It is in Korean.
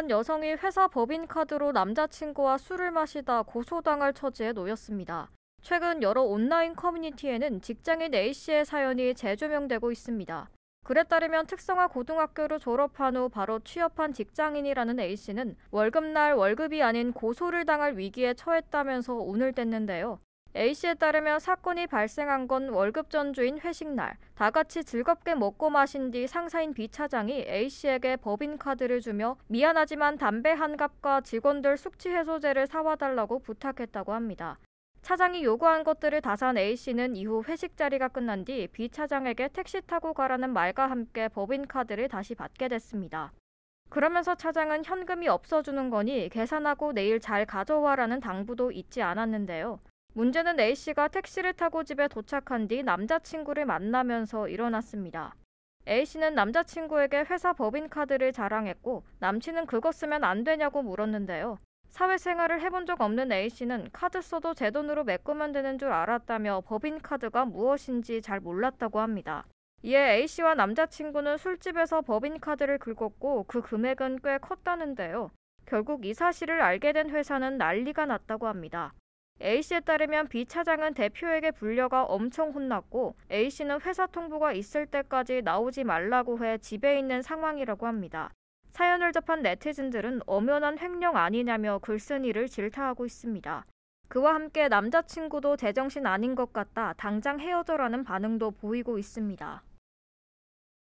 한 여성이 회사 법인카드로 남자친구와 술을 마시다 고소당할 처지에 놓였습니다. 최근 여러 온라인 커뮤니티에는 직장인 A씨의 사연이 재조명되고 있습니다. 그에 따르면 특성화 고등학교를 졸업한 후 바로 취업한 직장인이라는 A씨는 월급날 월급이 아닌 고소를 당할 위기에 처했다면서 운을 뗐는데요. A씨에 따르면 사건이 발생한 건 월급 전주인 회식날. 다 같이 즐겁게 먹고 마신 뒤 상사인 B 차장이 A씨에게 법인카드를 주며 미안하지만 담배 한 갑과 직원들 숙취 해소제를 사와달라고 부탁했다고 합니다. 차장이 요구한 것들을 다산 A씨는 이후 회식 자리가 끝난 뒤 B 차장에게 택시 타고 가라는 말과 함께 법인카드를 다시 받게 됐습니다. 그러면서 차장은 현금이 없어주는 거니 계산하고 내일 잘 가져와라는 당부도 잊지 않았는데요. 문제는 A씨가 택시를 타고 집에 도착한 뒤 남자친구를 만나면서 일어났습니다. A씨는 남자친구에게 회사 법인카드를 자랑했고 남친은 그거 쓰면 안 되냐고 물었는데요. 사회생활을 해본 적 없는 A씨는 카드 써도 제 돈으로 메꾸면 되는 줄 알았다며 법인카드가 무엇인지 잘 몰랐다고 합니다. 이에 A씨와 남자친구는 술집에서 법인카드를 긁었고 그 금액은 꽤 컸다는데요. 결국 이 사실을 알게 된 회사는 난리가 났다고 합니다. A씨에 따르면 B 차장은 대표에게 불려가 엄청 혼났고 A씨는 회사 통보가 있을 때까지 나오지 말라고 해 집에 있는 상황이라고 합니다. 사연을 접한 네티즌들은 엄연한 횡령 아니냐며 글쓴이를 질타하고 있습니다. 그와 함께 남자친구도 제정신 아닌 것 같다 당장 헤어져라는 반응도 보이고 있습니다.